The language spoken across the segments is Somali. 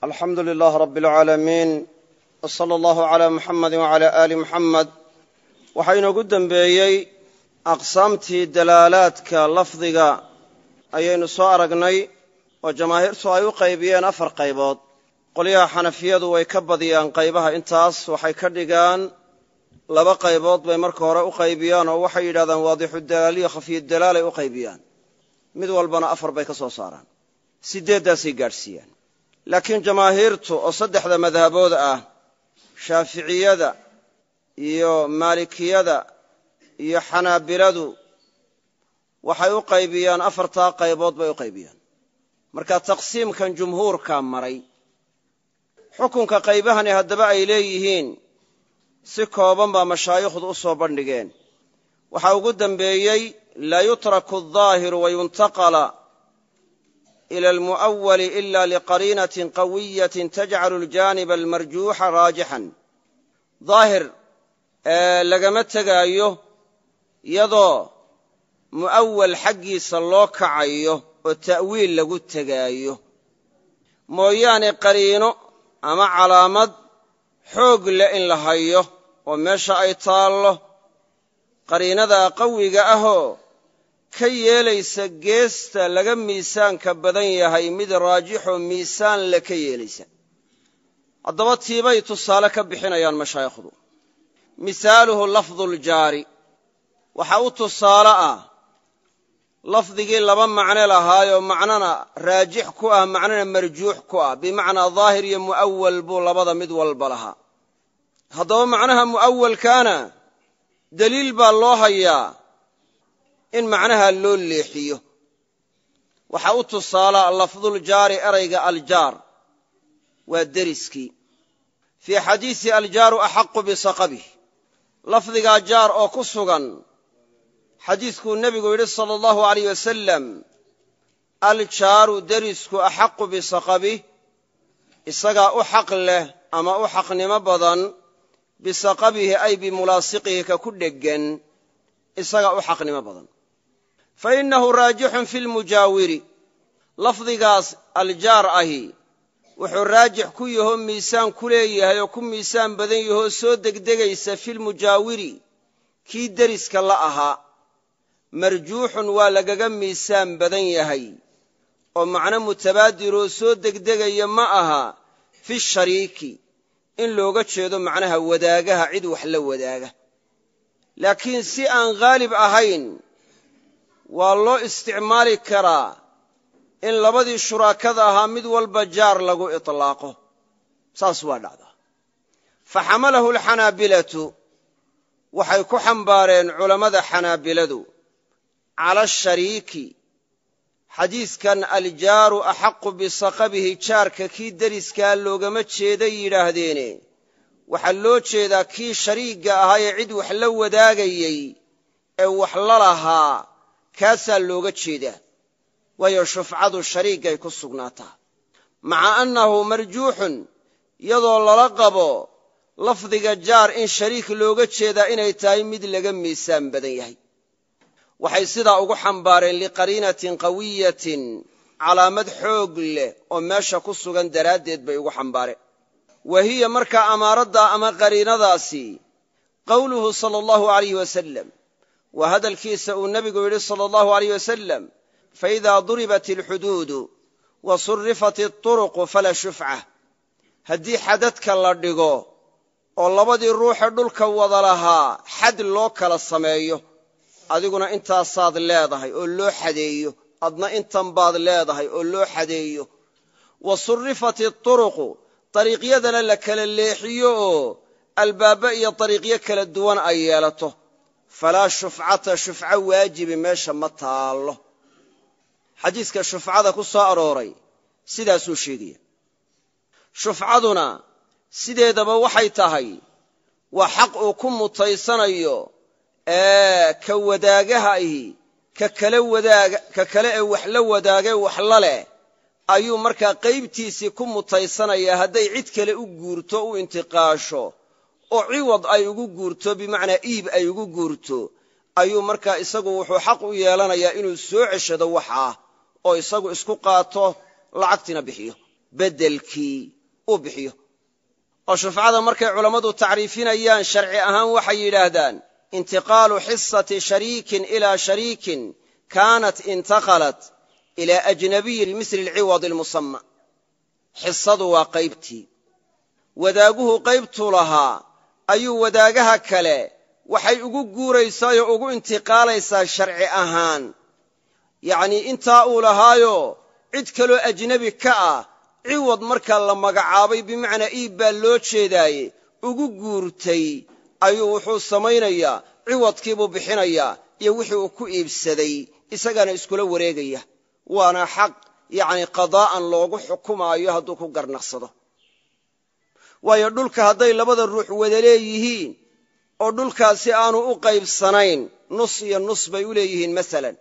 alxamdu lilah rab اlcaalamiin wslى اllahu عalى muxamadi wعalى ali muxamed waxaa inoogu dembeeyey aqsaamtii dalaalaadka lafdiga ayaynu soo aragnay oo jamaahiirtu ay u qaybiyeen afar qaybood qolyaha xanafiyadu way ka badiyaan qaybaha intaas waxay ka dhigaan laba qaybood bay marka hore u qaybiyaan oo waxay yidhahdaan waadixudalaaliyo khafiyudalaalay u qaybiyaan mid walbana afar bay ka soo saaraan sideeddaasay gaadhsiiyaan laakiin jamaahiirtu oo saddexda madhabood ah shaaficiyada iyo maalikiyada iyo xanaabiladu waxay u qaybiyaan afartaa qaybood bay u qaybiyaan marka taqsiimkan jumhuurkaa maray xukunka qaybahani haddaba ay leeyihiin si kooban baa mashaayikhdu u soo bandhigeen waxaa ugu dembeeyey layutraku adaahiru wayuntaala إlى الmuأwl إlا لqarيnaة qawiyaة tajcal الjanib اlmarjuxa raajixan daahir lagama tegaayo yadoo mu'awal xaggiisa loo kacayo oo ta'wiil lagu tegaayo mooyaane qariino ama calaamad xoog leh in la hayo oo meesha ay taallo qariinadaa qawiga ahoo ka yeelaysa geesta laga miisaanka badan yahay mid raajixoo miisaan le ka yeelaysa haddaba tiibay tusaale ka bixinayaan mashaayikhdu misaaluhu lafduljaari waxaa u tusaale ah lafdigii laba macno lahaayoo macnana raajix ku ah macnana marjuux ku ah bimacnaa daahir iyo mu'awal buu labada mid walba lahaa haddaba macnaha mu'awalkaana deliil baa loo hayaa in macnaha loo leexiyo waxaa u tusaalaa lafduljaari erayga aljaar waa deriskii fii xadiisi aljaaru axaqu bisaqabih lafdigaa jaar oo ku sugan xadiiskuu nebigu yidhi sala allahu alayh wasalam aljaaru derisku axaqu bisaqabih isagaa u xaq leh ama u xaqnimo badan bisaqabihi ay bimulaasiqihi ka ku dheggan isagaa u xaqnimo badan fa innahu raajixun fi lmujaawiri lafdigaas aljaar ahi wuxuu raajix ku yaho miisaan ku leeyahay oo ku miisaan badan yahoo soo degdegaysa filmujaawiri kii deriska la ahaa marjuuxun waa lagaga miisaan badan yahay oo macno mutabaadiroo soo degdegaya ma aha fi shariiki in looga jeedo macnaha wadaagaha cid wax la wadaaga laakiin si aan haalib ahayn waa loo isticmaali karaa in labadii shuraakada ahaa mid walba jaar lagu itlaaqo saas waa dhacdaa fa xamalahu alxanaabilatu waxay ku xambaareen culammada xanaabiladu cala ashariiki xadiidkan aljaaru axaqu bisaqabihi jaarka kii deriskaa loogama jeeday yidhaahdeene waxaa loo jeedaa kii shariigga ahaa ee cid wax la wadaagayay ee wax la lahaa kaasaa looga jeedaa waayo shufcadu shariigay ku sugnaataa maca annahu marjuuxun iyadoo lala qabo lafdiga jaar in shariik looga jeedaa inay tahay mid laga miisaan badan yahay waxay sidaa ugu xambaareen liqariinatin qawiyatin calaamad xoog leh oo meesha ku sugan daraaddeed bay ugu xambaareen wa hiya markaa amaaraddaa ama qariinadaasi qowluhu sala allahu alayh wasalam waa hadalkiisa uu nebigu yidhi sala allahu aleyh wasalam faidaa duribat alxuduudu wa surifat aturuqu falaa shufca haddii xadadka la dhigo oo labadii ruuxe dhulka wada lahaa xad loo kala sameeyo adiguna intaasaad leedahay oo loo xadeeyo adna intan baad leedahay oo loo xadeeyo wa surifat ituruqu dariiqyadana la kala leexiyo oo albaabbe iyo dariiqyo kala duwan ay yeelato falaa shufcata shufco waajibi meesha ma taallo xadiidka shufcada ku soo arooray sidaasuu sheegaya shufcaduna sideedaba waxay tahay waa xaq uu ku mutaysanayo ee ka wadaagaha ahi ka kale ee wax la wadaagee wax la leh ayuu markaa qaybtiisii ku mutaysanayaa hadday cid kale u guurto u intiqaasho oo ciwad ay ugu guurto bimacnaa iib ay ugu guurto ayuu markaa isagu wuxuu xaq u yeelanayaa inuu soo ceshado waxaa oo isagu isku qaato lacagtiina bixiyo bedelkii uu bixiyo oo shufcada markay culammadu tacriifinayaan sharci ahaan waxay yidhaahdaan intiqaalu xisati shariikin ilaa shariikin kaanat intaqalat ilaa ajnabiyin misli alciwadi almusama xisadu waa qaybtii wadaaguhu qaybtuu lahaa ayuu wadaagaha kale waxay ugu guuraysaayoo ugu intiqaalaysaa sharci ahaan yacnii intaa uu lahaayo cid kaloo ajnebi ka ah ciwad markaa la magacaabay bimacnaa iib baa loo jeedaayey ugu guurtay ayuu wuxuu samaynayaa ciwadkiibuu bixinayaa iyo wixii uu ku iibsaday isagana iskula wareegaya waana xaq yacnii qadaa'an loogu xukumaayo hadduu ku garnaqsado waayo dhulka hadday labada ruux wada leeyihiin oo dhulkaasi aanu u qaybsanayn nus iyo nus bay u leeyihiin masalan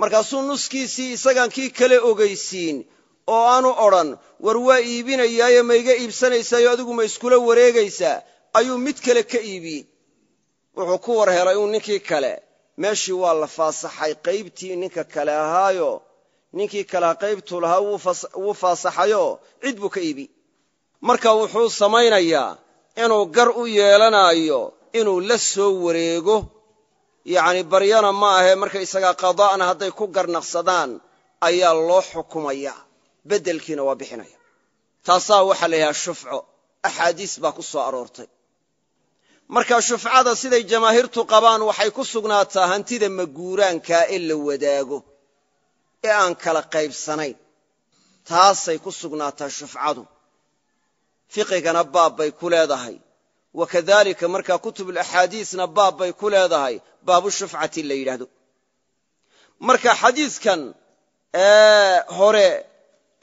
markaasuu nuskiisii isagaan kii kale ogeysiin oo aanu odhan war waa iibinayaayo ma iga iibsanaysaayoo adigu ma iskula wareegaysaa ayuu mid kale ka iibiyey wuxuu ku war helay uun ninkii kale meeshii waa la faasaxay qaybtii ninka kale ahaayo ninkii kaleha qaybtuu lahaa wuu faasaxayo cid buu ka iibiy marka wuxuu samaynayaa inuu gar u yeelanaayo inuu la soo wareego yacni baryana ma marka markaysagaa qadaa'na hadday ku garnaqsadaan ayaa loo xukumaya beddelkiina waa bixinaya taasaa waxaa la yidhaha shufco axaadiis baa ku soo aroortay marka shufcada siday jamaahiirtu qabaan waxay ku sugnaataa hantida maguuraanka ee la wadaago ee aan kala qaybsanayn taasay ku sugnaataa shufcadu fiqigana baab bay ku leedahay wa kadalika markaa kutubulaxaadiisna baab bay ku leedahay baabu shufcati la yidhaahdo marka xadiidkan hore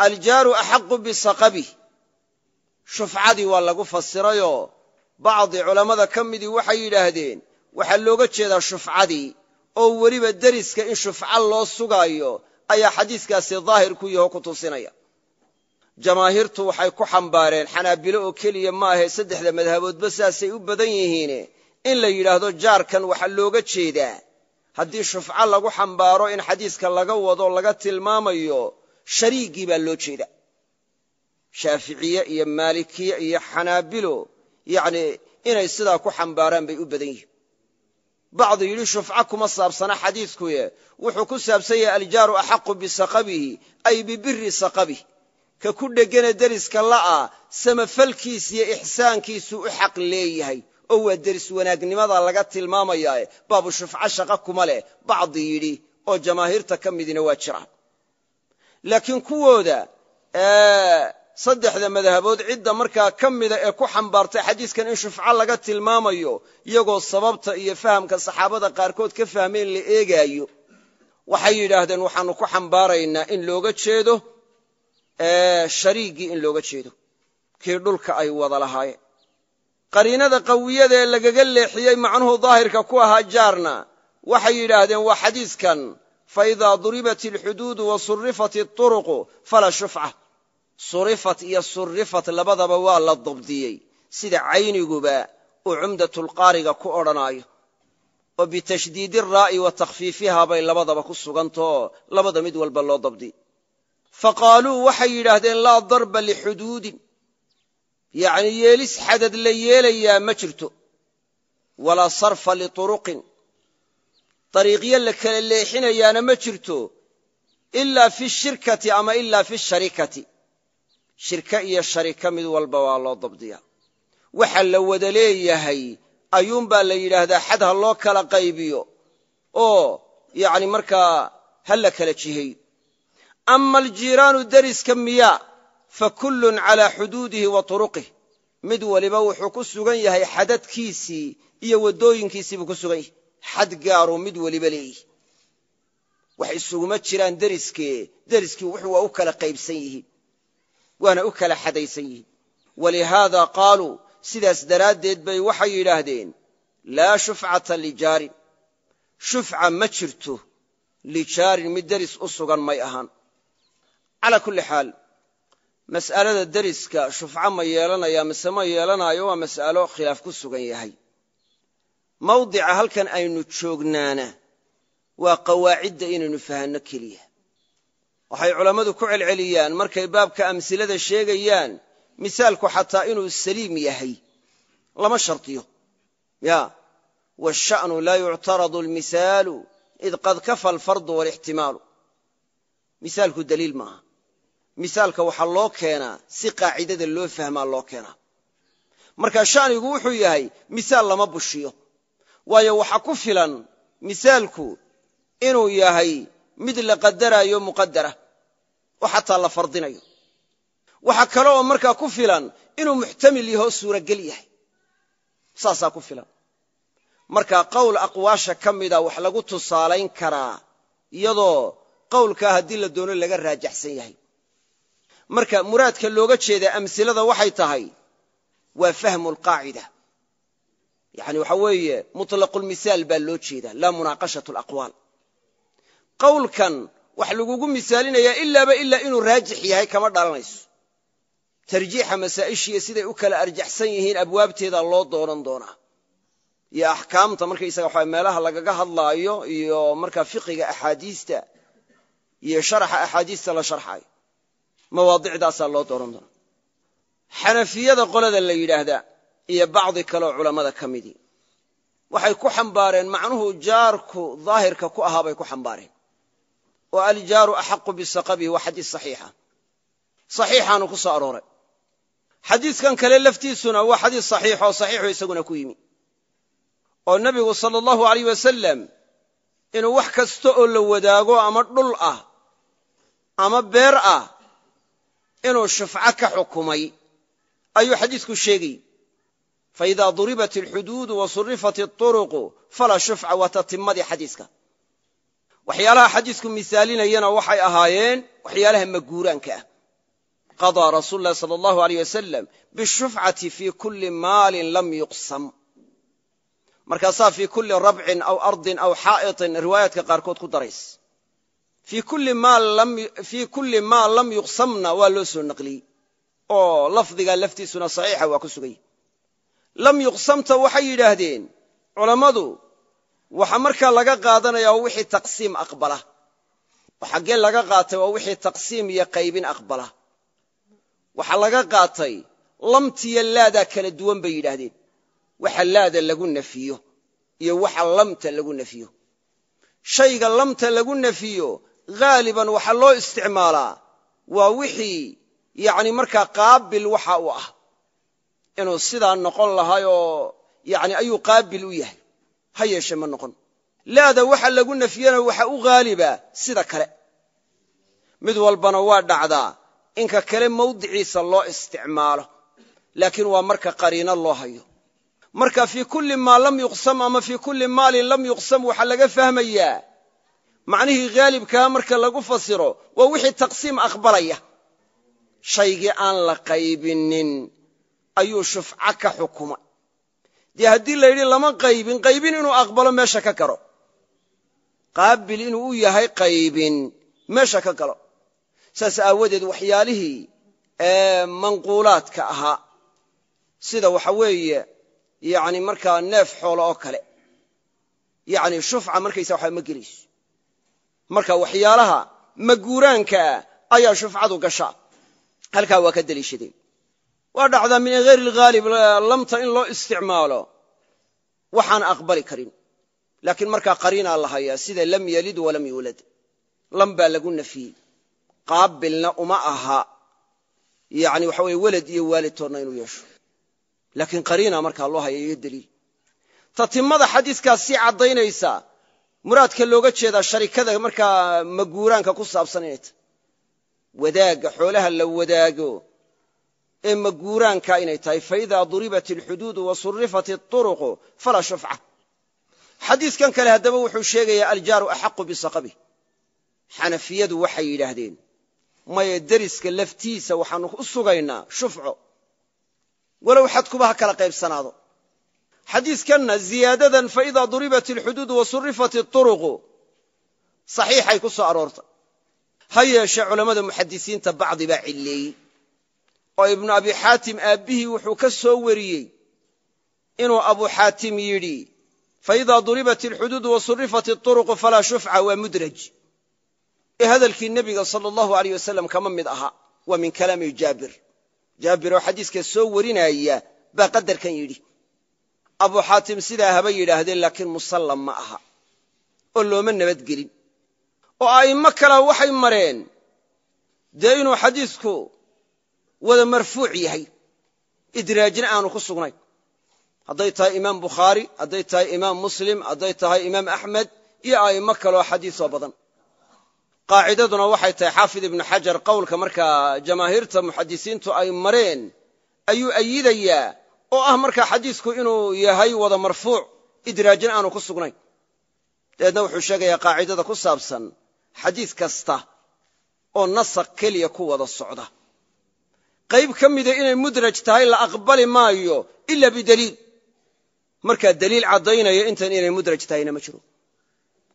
aljaaru axaqu bisaqabih shufcadii waa lagu fasirayo bacdi culammada ka midii waxay yidhaahdeen waxaa looga jeedaa shufcadii oo weliba deriska in shufco loo sugaayo ayaa xadiiskaasi daahir ku yahoo ku tusinaya jamaahiirtu waxay ku xambaareen xanaabilo oo keliya maahe saddexda madhaboodba saasay u badan yihiin in la yidhaahdo jaarkan waxa looga jeedaa haddii shufco lagu xambaaro in xadiiska laga wado laga tilmaamayo shariigii baa loo jeeda shaaficiye iyo maalikiye iyo xanaabilo yacni inay sidaa ku xambaaraan bay u badan yihin bacdu yidhi shufco kuma saabsana xadiidkuye wuxuu ku saabsan yahay aljaaru axaqu bisaqabihi ay bibiri saqabihi ka ku dhegana deriska la'a samafalkiis iyo ixsaankiisuu u xaq leeyahay oo waa deris wanaagnimada laga tilmaamayaae eh, baabu shufco shaqa kuma leh bacdi yidhi oo jamaahiirta ka midina waa jiraan laakiin kuwooda saddexda madhabood cidda markaa ka mida ee ku xambaartay xadiidkan in shufco laga tilmaamayo iyagoo sababta iyo fahamka saxaabada qaarkood ka fahmeen la eegaayo waxay yidhaahdeen waxaannu ku xambaaraynaa in looga jeedo shariigii in looga jeedo kii dhulka ay wada lahaayeen qariinada qawiyada ee lagaga leexiyey macnuhu daahirka ku ahaa jaarna waxay yidhaahdeen waa xadiidkan fa idaa duribat alxuduudu wa surifat aturuqu falaa shufca surifat iyo surifat labadaba waa la dabdiyey sida cayniguba uu cumdatulqaariga ku odhanaayo oo bitashdiidi ra'i wa takhfiifihaa bay labadaba ku sugantao labada mid walba loo dabdi faqaaluu waxay yidhaahdeen laa darba lixuduudin yacnii yeelis xadad la yeelayaa ma jirto walaa sarfa lituruqin dariiqyo la kala leexinayaana ma jirto ilaa fi shirkati ama ilaa fi sharikati shirka iyo sharika mid walba waa loo dabdiyaa waxa la wada leeyahay ayuun baa la yidhaahdaa xad ha loo kala qaybiyo oo yacni markaa ha la kala jiheeyo ama aljiiraanu deriska miyaa fa kullun calaa xuduudihi wa turuqih mid waliba wuxuu ku sugan yahay xadadkiisii iyo waddooyinkiisii buu ku sugan yahay xad gaaruu mid weliba leeyihi wax isuguma jiraan deriskee deriskii wuxuu waa u kala qaybsan yihiin waana u kala xadaysan yihiin walihaadaa qaaluu sidaas daraaddeed bay waxay yidhaahdeen laa shufcata lijaarin shufca ma jirto lijaarin mid deris u sugan may ahaan calaa kulli xaal mas'alada deriska shufco ma yeelanaya mise ma yeelanayo waa mas'alo khilaaf ku sugan yahay mawdica halkan aynu joognaana waa qawaacidda inaynu fahanno keliya waxay culammadu ku celceliyaan markay baabka amsilada sheegayaan misaalku xataa inuu saliim yahay lama shardiyo ya washa'nu laa yuctaradu almisaalu id qad kafa alfardu waalixtimaalu misaalku daliil maaha misaalka waxaa loo keenaa si qaacidada loo fahmaa loo keenaa marka shanigu wuxuu yahay misaal lama bushiyo waayo waxaa ku filan misaalku inuu yahay mid la qadaraayo muqadara oo xataa la fardinayo waxaa kale oo markaa ku filan inuu muxtamil yaho suurogel yahay saasaa ku filan marka qowl aqwaasha ka mida ah wax lagu tusaalayn karaa iyadoo qowlkaa haddii la doono laga raajaxsan yahay marka muraadka looga jeeda amilada waxay tahay waa fahmu qaacida yani waxa weeye mulaqulmisaal baa loo jeeda laa munaaqashat aqwaal qawlkan wax lagugu misaalinaya ilaaba ilaa inuu raajix yahay kama dhalanayso tarjiixa masaa'ishiiyo siday u kala arjaxsan yihiin abwaabteeda loo doonan doonaa iyo axkaamta markaysaga waxa meelaha lagaga hadlaayo iyo markaa fiqiga axaadiista iyo sharaxa axaadiista la sharxayo mawaadicdaasaa loo dooran doonaa xanafiyada qolada la yidhaahdaa iyo bacdi kaleoo culammada ka midii waxay ku xambaareen macnuhu jaarku daahirka ku ahaabay ku xambaareen oo aljaaru axaqu bisaqabihi waa xadiis saxiixa saxiixaanu ku soo arooray xadiidkan kale laftiisuna waa xadiis saxiix oo saxiixu isaguna ku yimi oo nebigu sala allahu aleyh wasalam inuu wax kasta oo la wadaago ama dhul ah ama beer ah inuu shufco ka xukumay ayuu xadiidku sheegayey faidaa duribat alxuduudu wa surifat اطuruqu falaa shufca waa tatimadii xadiiska waxyaalaha xadiisku misaalinayana waxay ahaayeen waxyaalaha maguuraanka ah qadaa rasuulu sala allahu aleyh wasalam bishufcati fii kulli maalin lam yuqsam markaasaa fii kulli rabcin aw ardin aw xaa'itin riwaayaadka qaarkood ku darays fii kulli maa lam yuqsamna waa loo soo naqliyey oo lafdiga laftiisuna saxiixa waa ku sugan lam yuqsamta waxay yidhaahdeen culammadu waxaa markaa laga qaadanaya waa wixii taqsiim aqbala xaggee laga qaatay waa wixii taqsiim iyo qaybin aqbala waxa laga qaatay lamtiyo laadaa kala duwan bay yidhaahdeen waxa laada lagu nafiyo iyo waxa lamta lagu nafiyo shayga lamta lagu nafiyo haaliban waxaa loo isticmaalaa waa wixii yani markaa qaabil waxa u ah inuu sidaa noqon lahay oo yani ayuu qaabil u yahay ha yeeshe ma noqon laada waxa lagu nafiyana waxa u haaliba sida kale mid walbana waa dhacdaa inka kale mawdiciisa loo isticmaalo laakiin waa marka qariino loo hayo marka fii kulli maa lam yuqsam ama fii kulli maalin lam yuqsam waxaa laga fahmayaa macnihii haalibkaa marka lagu fasiro waa wixii taqsiim aqbalaya shaygii aan la qaybinin ayuu shufca ka xukuma dee haddii la yidhi lama qaybin qaybin inuu aqbalo meesha ka galo qaabil inuu u yahay qaybin meesha ka galo saas aawadeed waxyaalihii ee manquulaadka ahaa sida waxa weeye yacni markaa neef xoolo oo kale yacni shufca markaysa waxba ma gelayso marka waxyaalaha maguuraankaa ayaa shufcadu gashaa halkaa waa ka deliishadeen waa dhacdaa min hayr ilghaalib lamta in loo isticmaalo waxaan aqbali karin laakiin markaa qariinaa la hayaa sida lam yalid walam yuulad lam baa lagu nafiyey qaabilna uma aha yani waxa weye welad iyo waalidtoodna inuu yeesho laakiin qariinaa markaa loo haya iyo deliil tatimada xadiiskaas sii caddaynaysaa muraadka looga jeedaa sharikada markaa maguuraanka ku saabsan inay xoolaha la wadaago ee maguuraanka inay tahay faidaa duribat alxuduudu wa surifat falaa shufca xadiidkan kale haddaba wuxuu sheegayaa aljaaru axaqu bisaqabi xanafiyadu waxay yidhaahdeen maye deriska laftiisa waxaanu u sugaynaa shufco walow xadkuba ha kala qaybsanaado xadiiskanna ziyaadadan faidaa duribat alxuduud wa surifat اطuruqu saxiixay ku soo aroortay ha yeeshee culammada muxadisiinta bacdi baa cilleeyey oo ibnu abi xaatim aabbihii wuxuu ka soo wariyey inuu abu xaatim yidhi faidaa duribat alxuduud wa surifat اطuruqu falaa shufca waa mudraj e hadalkii nebiga sala allahu aleyh wasalam kama mid aha waa min kalaami jaabir jaabir oo xadiiska soo warinaya baa qadarkan yidhi abuu xaatim sidaa haba yidhaahdeen laakiin musallam ma aha oo looma nabadgelin oo a'immo kale waxay mareen dee inuu xadiidku wada marfuuc yahay idraajina aanu ku sugnayn hadday tahay imaam bukhaari hadday tahay imaam muslim hadday tahay imaam axmed iyo a'immo kaleoo xadiisoo badan qaacidaduna waxay tahay xaafid ibnu xajar qowlka markaa jamaahiirta muxadisiintu ay mareen ayuu ayidayaa oo ah markaa xadiisku inuu yahay wada marfuuc idraajin aanu ku sugnayn dabeedna wuxuu sheegayaa qaacidada ku saabsan xadiid kasta oo nasakh keliya ku wada socda qayb ka mida inay mudraj tahay la aqbali maayo ila bidaliil markaa daliil caddaynaya intan inay mudraj tahayna ma jiro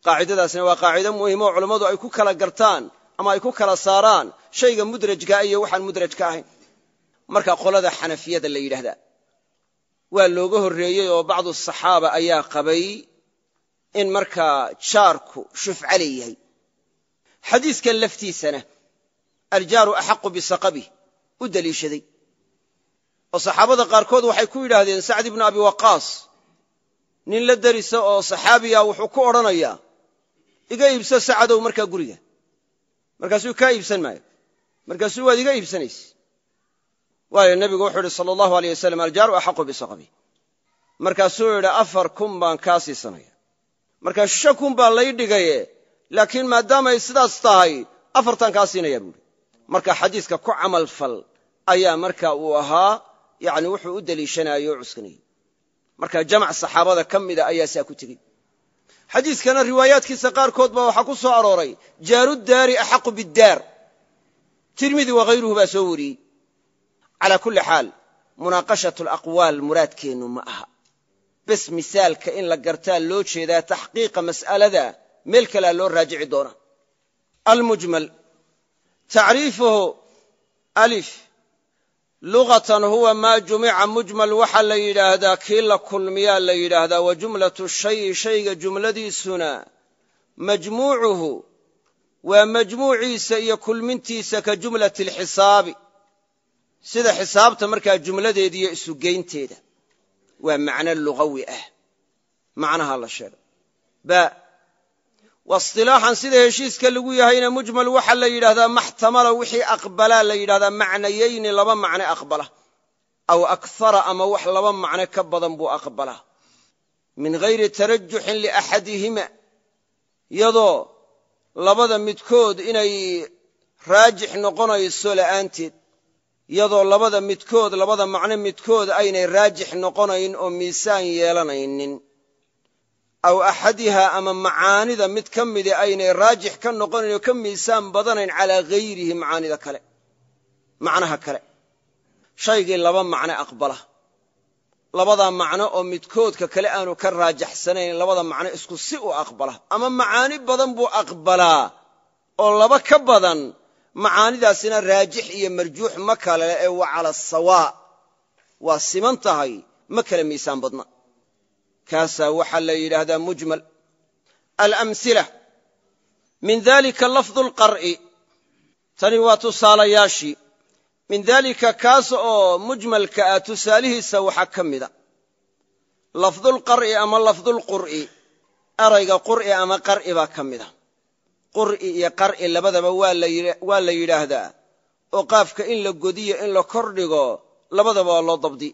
qaacidadaasna waa qaacido muhimo culammadu ay ku kala gartaan ama ay ku kala saaraan shayga mudrajka iyo waxaan mudrajka ahayn marka qolada xanafiyada la yidhaahdaa waa looga horreeyey oo bacdu saxaaba ayaa qabay in markaa jaarku shufcali yahay xadiiskan laftiisana aljaaru axaqu bisaqabi u deliishaday oo saxaabada qaarkood waxay ku yidhaahdeen sacd ibnu abi waqaas nin la derisa oo saxaabiya wuxuu ku odhanayaa iga iibso sacadow markaa guriga markaasuu kaa iibsan maayo markaasuu waad iga iibsanayse waayo nebigu wuxuu yidhi sal allahu aleyh wasalam aljaaru axaqu bisaqbi markaasuu yidhi afar kun baan kaa siisanaya markaa sha kun baa lay dhigaye laakiin maadaamay sidaas tahay afartan kaa siinaya buuhi marka xadiiska ku camalfal ayaa marka uu ahaa yani wuxuu u deliishanayay oo cuskanayey marka jamac saxaabada ka mida ayaa ku tegey xadiiskana riwaayaadkiisa qaarkood baa waxaa ku soo arooray jaaru daari axaqu biddaar tirmidi wakayruhu baa soo wariyey calaa kulli xaal munaaqashatu alaqwaal muraadkeennu ma aha bes misaalka in la gartaa loo jeedaa taxqiiqa mas'alada meel kalea loo raajici doonaa almujmal tacriifuhu alif luqatan huwa maa jumica mujmal waxaa la yidhaahdaa kii la kulmiyaa la yidhaahdaa wa jumlatu shayi shayga jumladiisuna majmuucuhu waa majmuuciisa iyo kulmintiisa ka jumlati alxisaabi sida xisaabta markaa jumladeeda iyo isugeynteeda waa macno luqawi ah macnaha la sheega ba waa sida heshiiska lagu yahayna mujmal waxaa la yidhahdaa maxtamala wixii aqbalaa la yidhahdaa macnayeyni laba macne aqbala aw akara ama wax laba macne ka badan buu aqbalaa min hayri tarajuxin liaxadihima iyadoo labada midkood inay raajix noqonayso la'aanteed iyadoo labada midkood labada macno midkood aynay raajix noqonayn oo miisaan yeelanaynin aw axadihaa ama macaanida mid ka midi aynay raajix ka noqonayn oo ka miisaan badanayn calaa hayrihi macaanida kale macnaha kale shaygii laba macno aqbala labada macno oo midkoodka kale aanu ka raajaxsanayn labada macno isku si u aqbala ama macaani badan buu aqbalaa oo laba ka badan macaanidaasina raajix iyo marjuux ma kale ee waa cala sawaa waa siman tahay ma kala miisaan badna kaasaa waxaa la yidhaahdaa mujmal alamila min dalika lafdu lqar'i tani waa tusaalayaashii min daalika kaas oo mujmalka ah tusaalihiisa waxaa ka mida lafdulqar'i ama lafdulqur'i erayga qur'i ama qar'i baa ka mida qur'i iyo qar'i labadaba waa la yidhaahdaa oo qaafka in la godiyo in la kor dhigo labadaba waa loo dabdi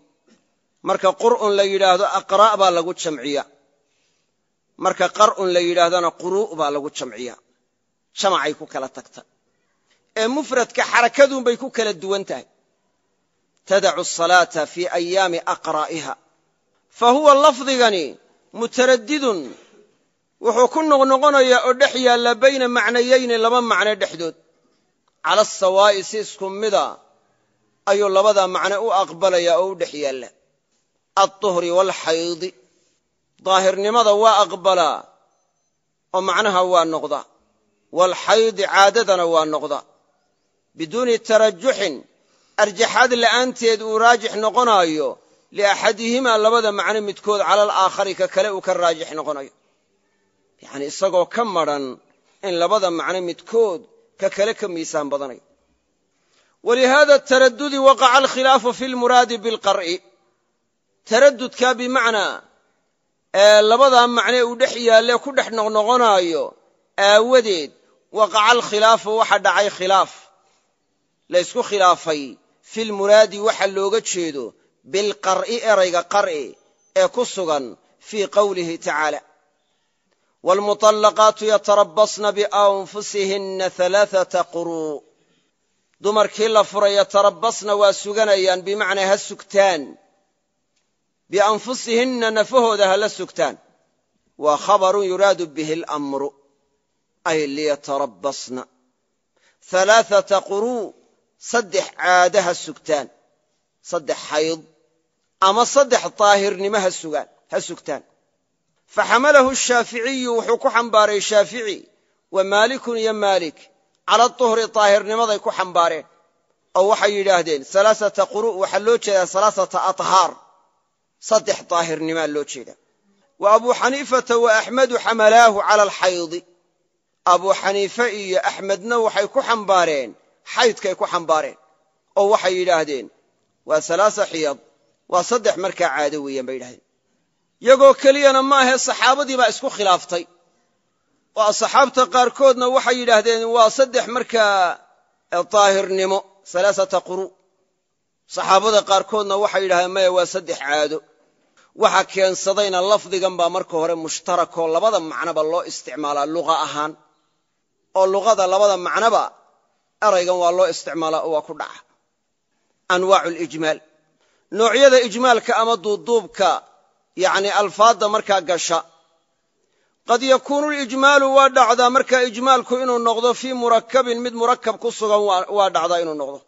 marka qur'un la yidhaahdo aqra' baa lagu jamciya marka qar'un la yidhaahdana quru' baa lagu jamciya jamacay ku kala tagta ee mufradka bay ku kala duwan tahay tadacu asalaata fii ayaami aqraa'iha fa huwa lafdigani mutaradidun wuxuu ku noqnoqonayaa oo dhex yaalla bayna macnayeyni laba macne dhexdood cala sawaai si isku mida ayuu labadaa macno u aqbalayaa oo u dhex yaalla alطuhri waalxaydi daahirnimada waa aqbalaa oo macnaha waa noqda waalxaydi caadadana waa noqda biduuni tarajuxin arjaxaad la'aanteed uu raajix noqonaayo liaxadihimaa labada macno midkood calal aakhari ka kale uu ka raajix noqonayo yani isagoo ka maran in labada macno midkood ka kale ka miisaan badanayo walihaada taradudi waqaca alkhilaafu fi lmuraadi bilqar'i taradudka bimacnaa ee labadaa macnee uu dhex yaallee ku dhex noqnoqonaayo aawadeed waqaca alkhilaafu waxa dhacay khilaaf laysku khilaafay fi lmuraadi waxa looga jeedo bilqar'i erayga qar'i ee ku sugan fii qowlihi tacaala waalmuطallaqaatu yatarabasna bianfusihinna alaaata quru dumarkii la furay yatarabasna waa suganayaan bimacnaa ha sugtaan bianfusihinna nafahooda hala sugtaan waa khabarun yuraadu bihi alamru ay liyatarabasna alaaata quruu saddex caado ha sugtaan saddex xayd ama saddex daahirnimo ha sugtaan faxamalahu shaaficiyu wuxuu ku xambaaray shaafici wa maalikun iyo maalik cala duhri daahirnimaday ku xambaareen oo waxay yidhaahdeen alaaata quru' waxaa loo jeedaa alaaata ahaar saddex daahirnimaa loo jeeda wa abuu xaniifata wa axmedu xamalaahu cala alxaydi abuu xaniife iyo axmedna waxay ku xambaareen xaydkay ku xambaareen oo waxay yidhaahdeen waa alaaa markaa caado iyagoo keliyana maahe saxaabadii baa isku khilaaftay oo asxaabta qaarkoodna waxay yidhaahdeen waa saddex markaa daahirnimo alaaata quru saxaabada qaarkoodna waxay yidhahdeen maya waa saddex caado waxa keensadayna lafdigan baa marka hore mushtarakoo labada macnoba loo isticmaalaa luqa ahaan oo luqada labada macnoba eraygan waa loo isticmaalaa oo waa ku dhaca anwaacu lijmaal noocyada ijmaalka ama duuduubka yani alfaadda markaa gasha qad yakuunu lijmaalu waa dhacdaa markaa ijmaalku inuu noqdo fii murakabin mid murakab ku sugan waa dhacdaa inuu noqdo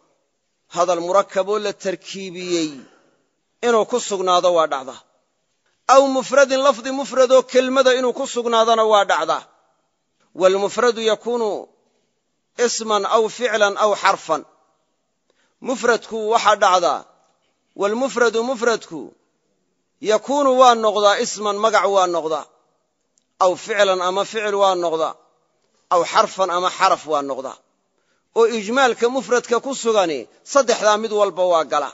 hadal murakaboo la tarkiibiyey inuu ku sugnaado waa dhacdaa aw mufradin lafdi mufradoo kelmada inuu ku sugnaadana waa dhacdaa waalmufradu yakuunu isman aw ficlan aw xarfan mufradku waxaa dhacdaa waalmufradu mufradku yakuunu waa noqdaa isman magac waa noqdaa aw ficlan ama ficil waa noqdaa aw xarfan ama xaraf waa noqdaa oo ijmaalka mufradka ku sugani saddexdaa mid walba waa gala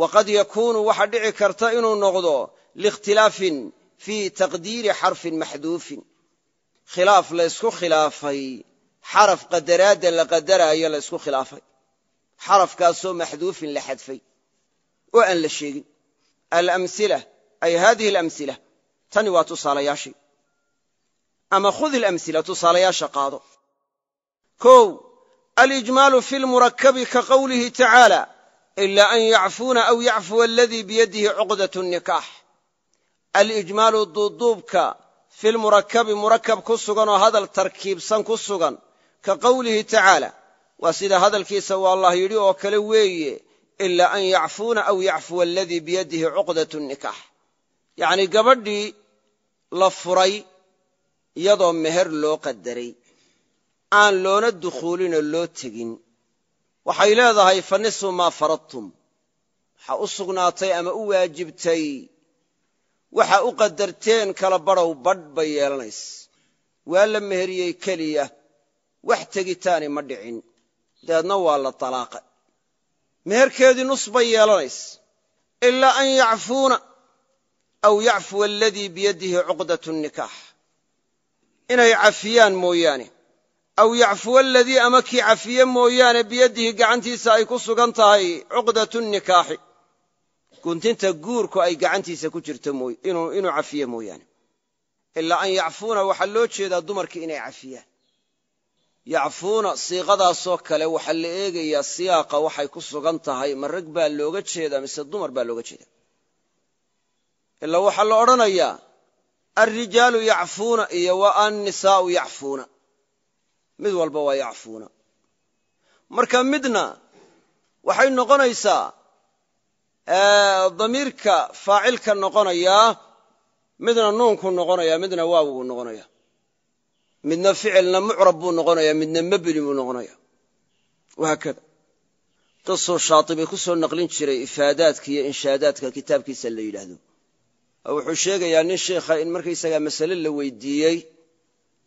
waqad yakuunu waxa dhici karta inuu noqdo liikhtilaafin fii taqdiiri xarfin maxduufin khilaaf laysku khilaafay xaraf qadaraadda la qadaraayo laysku khilaafay xarafkaasoo maxduufin la xadfay oo aan la sheegin alamila ay haadihi alamsila tani waa tusaalayaashii ama khud ilamsila tusaalayaasha qaado kow alijmaalu fi lmurakabi ka qowlihi tacaala ila an yacfuuna aw yacfuwa aladii biyadihi cuqdat nikaax alijmaalu duuduubka fi lmurakabi murakab ku sugan oo hadal tarkiibsan ku sugan ka qowlihi tacaala waa sida hadalkiisa waa allah yidhi oo kale weeye ilaa an yacfuuna aw yacfuwa aladii biyadihi cuqdat nikaax yacni gabadhii la furay iyadoo meher loo qadaray aan loona dukhuulinoo loo tegin waxay leedahay fa maa faradtum waxaa u sugnaatay ama u waajibtay waxa u qadarteen kala badhow badh bay yeelanays waa la meheriyey keliya wax tegitaani ma dhicin dabeedna waa la talaaqa meherkeedii nus bay yeelanays ilaa an yacfuuna aw yacfuwa aladii biyadihi cuqdat nnikaax inay cafiyaan mooyaane aw yacfuwa aladii ama kii cafiye mooyaane biyadihi gacantiisa ay ku sugan tahay cuqdat nnikaaxi guntinta guurku ay gacantiisa ku jirto inuu cafiye mooyaane ilaa an yacfuuna waxaa loo jeedaa dumarkii inay cafiyaan yacfuuna siiqadaasoo kale waxaa la eegayaa siyaaqa waxay ku sugan tahay ma rag baa looga jeedaa mise dumar baa looga jeedaa ilaa waxaa la odhanayaa alrijaalu yacfuuna iyo wa annisaau yacfuuna mid walba waa yacfuuna marka midna waxay noqonaysaa damiirka faacilka noqonayaa midna nuunku noqonaya midna waawgu noqonaya midna ficilna mucrab buu noqonaya midna mabni buu noqonaya wahaakada qisuu shaatibay ku naqlin jiray ifaadaadka iyo inshaadaadka kitaabkiisa la yidhaahdo oo wuxuu sheegayaa nin sheikha in markaysagaa masale la weydiiyey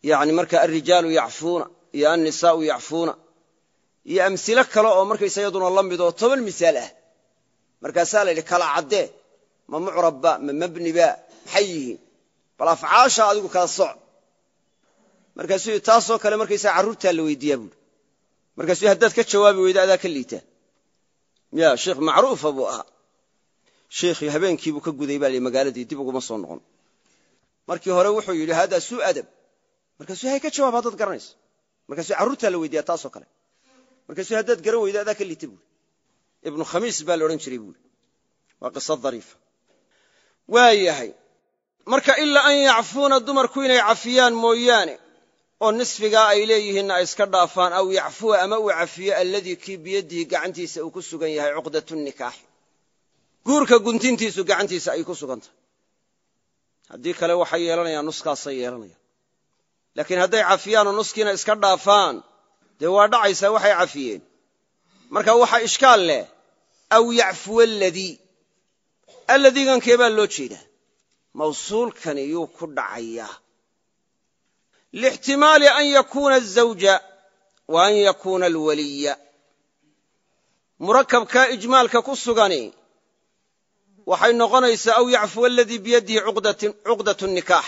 yani marka alrijaalu yacfuuna iyo annisaau yacfuuna iyo amsilo kale oo markaysa yaduna la midoo toban misaal ah markaasaa la yidhi kala caddee ma mucrabba ma mabniba maxay yihiin bal afcaasha adigu kala soc markaasuu taasoo kale markaysaa carruurtaa la weydiiyaa buui markaasuu haddaad ka jawaabi weyda adaa ka liitaa ya sheikh macruufa buu ahaa sheikhi habeenkiibuu ka guday baa lii magaaladii dib uguma soo noqon markii hore wuxuu yidhi haadaa suu adab markaasuu hay ka jawaab haddaad garanayso markaasuu carruurtaa la weydiiya taasoo kale markaasuu haddaad garan weyda adaa ka liita buui ibnu khamiis baa la odhan jiray buui waa qisa dariifa waa marka ilaa an yacfuuna dumarku inay cafiyaan mooyaane oo nisfigaa ay leeyihiinna ay iska dhaafaan aw yacfuwa ama uu cafiyo alladii kii biyadihi gacantiisa uu ku sugan yahay cuqdatu nikaaxi guurka guntintiisu gacantiisa ay ku sugan tahay haddii kale waxay yeelanayaan nuskaasay yeelanayaan laakiin hadday cafiyaanoo nuskiina iska dhaafaan dee waa dhacaysaa waxay cafiyeen marka waxa ishkaal leh aw yacfuwa aladii alladiigankee baa loo jeedaa mawsuulkani yuu ku dhacayaa lixtimaali an yakuuna azawja wa an yakuuna alwaliya murakabkaa ijmaalka ku sugani waxay noqonaysaa aw yacfuwa aladii biyadihi cuqdatu nikaax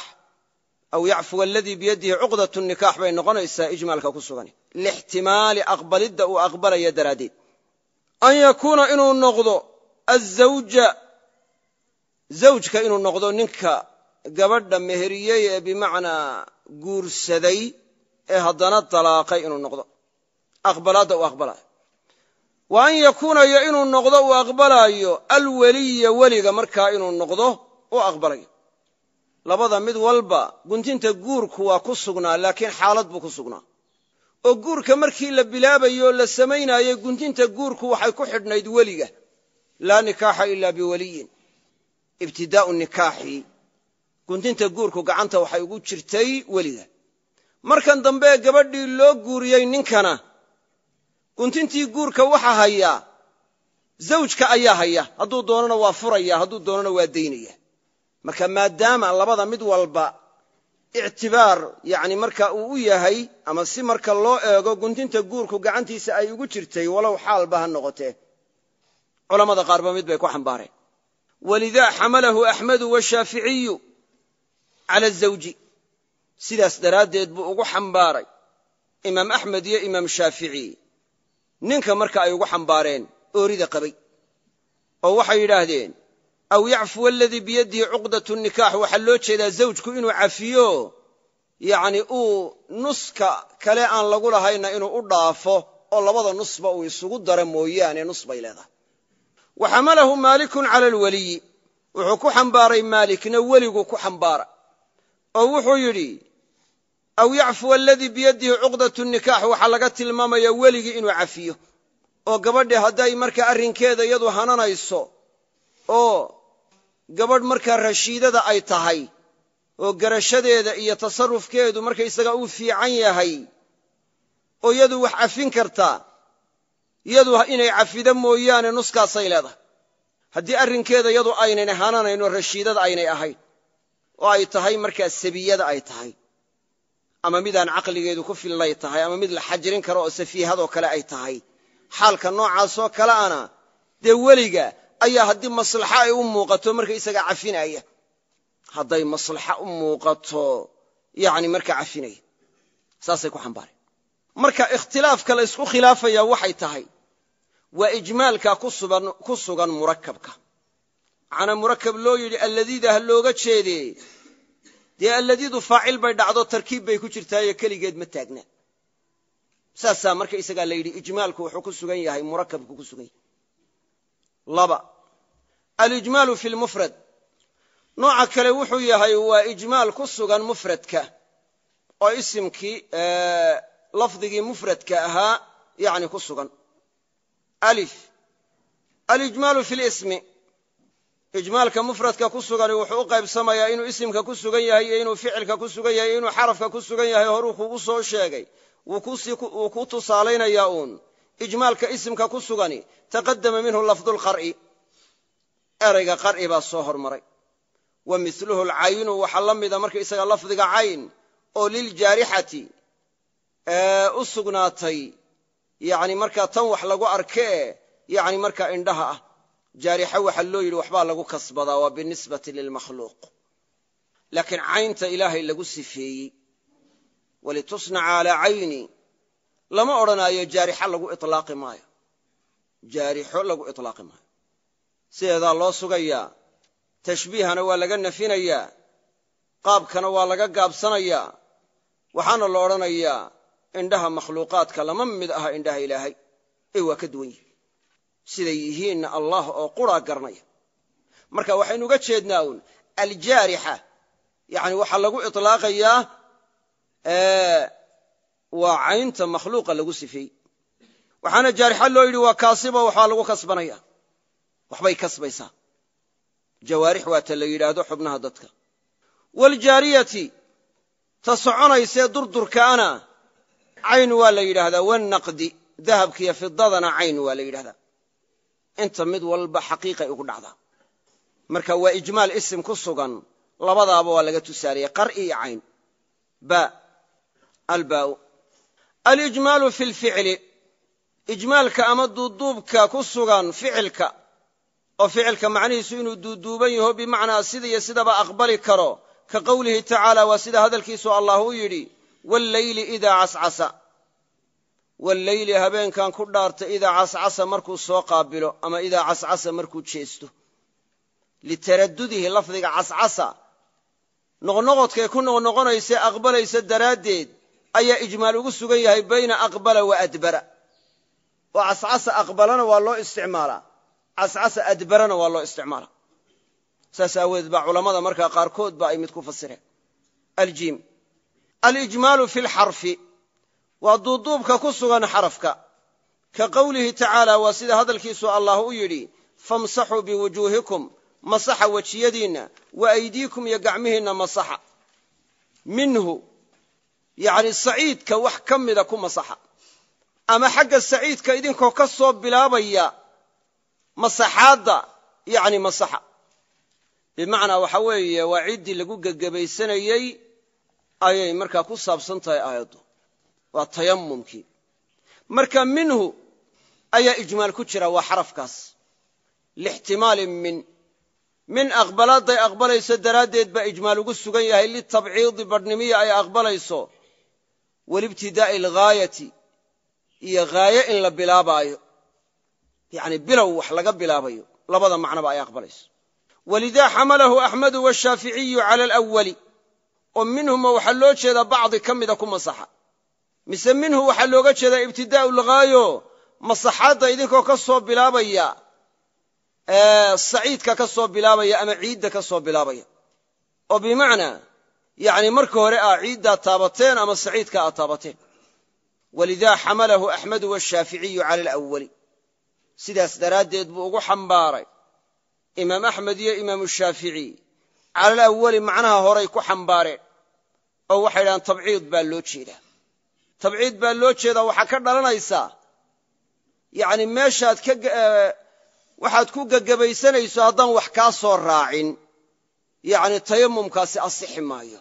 aw yacfuwa aladii biyadihi cuqdatu nikaax bay noqonaysaa ijmaalka ku sugan lixtimaali aqbalidda uu aqbalaya daraaddeed an yakuuna inuu noqdo azawja zawjka inuu noqdo ninka gabadha meheriyey ee bimacnaa guursaday ee haddana dalaaqay inuu noqdo aqbalaadda u aqbalay wa an yakuunayo inuu noqdo uu aqbalaayo alweliya weliga markaa inuu noqdo uu aqbalayo labada mid walba guntinta guurku waa ku sugnaa laakiin xaalad buu ku sugnaa oo guurka markii la bilaabayo oo la samaynaayey guntinta guurku waxay ku xidhnayd weliga laa nikaaxa ilaa biweliyin ibtidaa'u nikaaxi guntinta guurku gacanta waxay ugu jirtay weliga markan dambe gabadhii loo guuriyey ninkana guntintii guurka waxaa haya zawjka ayaa haya hadduu doonana waa furaya hadduu doonana waa daynaya marka maadaama labada mid walba ictibaar yani marka uu u yahay ama si marka loo eego guntinta guurku gacantiisa ay ugu jirtay walow xaalba ha noqotee culamada qaarba mid bay ku xambaareen walida xamalahu axmedu washaaficiyu cala zawji sidaas daraaddeed buu ugu xambaaray imaam axmed iyo imaam shaafici ninka marka ay ugu xambaareen oorida qabay oo waxay yidhaahdeen aw yacfuwa aladii biyadihi cuqdatu nikaax waxaa loo jeedaa zawjku inuu cafiyo yacni uu nuska kale aan lagu lahayna inuu u dhaafo oo labada nusba uu isugu dara mooyaane nus bay leedahay waxamalahu xamalahu maalikun cala alweliyi wuxuu ku xambaaray maalikna weligu ku xambaara oo wuxuu yidhi aw yacfuwa aladii biyadihi cuqdatu nikaax waxaa laga tilmaamayaa weligii inuu cafiyo oo gabadhi hadday markaa arrinkeeda iyadu hananayso oo gabadh markaa rashiidada ay tahay oo garashadeeda iyo tasarufkeedu markaysagaa uu fiican yahay oo yadu wax cafin kartaa yadu inay cafida mooyaane nuskaasay leedahay haddii arrinkeeda yadu aynan hananayn oo rashiidada aynay ahayn oo ay tahay markaa sabiyada ay tahay ama midaan caqligeedu ku fillay tahay ama mid la xajirin karo oo safiihadoo kale ay tahay xaalka noocaasoo kale ana dee weliga ayaa haddii maslaxa ay u muuqato marka markaysagaa cafinaya hadday maslaxa u muuqato yani marka cafinaya saasay ku xambaareen marka ikhtilaafka la ysku khilaafaya waxay tahay waa ijmaalkaa ku sugan murakabka macanaa murakab loo yidhi alladiidaha looga jeedee dee alladiidu faacil bay dhacdo tarkiib bay ku jirtaayo keligeed ma taagna saasaa marka isagaa la yidhi ijmaalku wuxuu ku sugan yahay murakabku ku sugan yahay laba alijmaalu fi lmufrad nooca kale wuxuu yahay waa ijmaal ku sugan mufradka oo isimkii lafdigii mufradka ahaa yani ku sugan alijmaalu fi lismi ijmaalka mufradka ku sugani wuxuu u qaybsamayaa inuu isimka ku sugan yahay iyo inuu ficilka ku sugan yahay inuu xarafka ku sugan yahay horuu kugu soo sheegay wuu ku tusaalaynayaa uun ijmaalka isimka ku sugani taqadama minhu lafdulqar'i erayga qar'i baa soo hormaray wa miluhu alcaynu waxaa la mida markaysaga lafdiga cayn oo liljaarixati u sugnaatay yani markaa tan wax lagu arkee yani markaa indhaha ah jaarixa waxaa loo yidhi waxbaa lagu kasbadaa waa binisbati lilmakhluuq laakiin caynta ilaahay lagu sifeeyey walitusnaca calaa cayni lama odhanaayo jaarixo lagu ilaaqi maayo jaarixo lagu itlaaqi maayo sideedaa loo sugayaa tashbiihana waa laga nafinayaa qaabkana waa laga gaabsanayaa waxaana la odhanayaa indhaha makhluuqaadka lama mid aha indhaha ilaahay ee waa ka duwan yihi siday yihiinna allah oo quraa garanaya marka waxaynu uga jeednaa uun aljaarixa yani waxaa lagu ilaaqayaa waa caynta makhluuqa lagu sifeeyey waxaana jaarixa loo yidhi waa kaasiba waxbaa lagu kasbanaya waxbay kasbaysaa jawaarix waata la yidhaahdo xubnaha dadka waaljaariyati ta soconaysee durdurkaana cayn waa la yidhaahdaa wanaqdi dahabkiiyo fidadana cayn waa la yidhahdaa inta mid walba xaqiiqay ugu dhacdaa marka waa ijmaal isim ku sugan labadaaba waa laga tusaariyey qar'i iyo cayn ba albaau alijmaalu fi lficli ijmaalka ama duuduubka ku sugan ficilka oo ficilka macnihiisu inuu duuduuban yaho bimacnaa sida iyo sidaba aqbali karo ka qowlihi tacaala waa sida hadalkiisu allah u yidhi walleyli idaa cascasa walleyli habeenkan ku dhaarta idaa cascasa markuu soo qaabilo ama idaa cascasa markuu jeesto litaradudihi lafdiga cascasa noqnoqodkay ku noqnoqonaysa aqbalaysa daraaddeed ayaa ijmaal ugu sugan yahay bayna aqbala wa adbara oo cascasa aqbalana waa loo isticmaalaa cascasa adbarana waa loo isticmaalaa saas aaweed baa culammada markaa qaarkood ba ay mid ku fasireen aljim alijmaalu fi lxarfi waa duuduubka ku sugan xarafka ka qowlihi tacaala waa sida hadalkiisu allah u yidhi famsaxuu biwujuuhikum masaxa wejiyadiinna wa aydiikum iyo gacmihiinna masaxa minhu yacni saciidka wax ka mida ku masaxa ama xagga saciidka idinkoo ka soo bilaabaya masaxaadda yacni masaxa bimacnaa waxa weeye waa ciddii lagu gegebaysanayey ayay markaa ku saabsan tahay aayaddu waa tayamumkii marka minhu ayaa ijmaal ku jira waa xarafkaas lixtimaali min min aqbalaaday aqbalayso daraaddeed baa ijmaal ugu sugan yahay litabciidi badhnimiya ay aqbalayso walibtidaa'i alghaayati iyo haaye in la bilaabaayo yani bilow wax laga bilaabayo labada macnoba ay aqbalayso walida xamalahu axmadu washaaficiyu cala alawali oo minhuma waxaa loo jeedaa bacdi ka mida ku masaxa mise minhu waxaa looga jeedaa ibtidaa'u lghaayo masaxaadda idinkoo ka soo bilaabaya saciidka ka soo bilaabaya ama ciidda ka soo bilaabaya oo bimacnaa yani marka hore aa ciiddaa taabateen ama saciidka aa taabateen walida xamalahu axmedu washaaficiyu cala alawali sidaas daraaddeed buu ugu xambaaray imaam axmed iyo imaamu shaafici cala alawali macnaha horay ku xambaareen oo waxay dhahaan tabciid baa loo jeedaa tabciid baa loo jeedaa waxaa ka dhalanaysaa yacni meeshaad ka waxaad ku gagabaysanayso haddaan wax kaa soo raacin yacni tayamumkaasi asixi maayo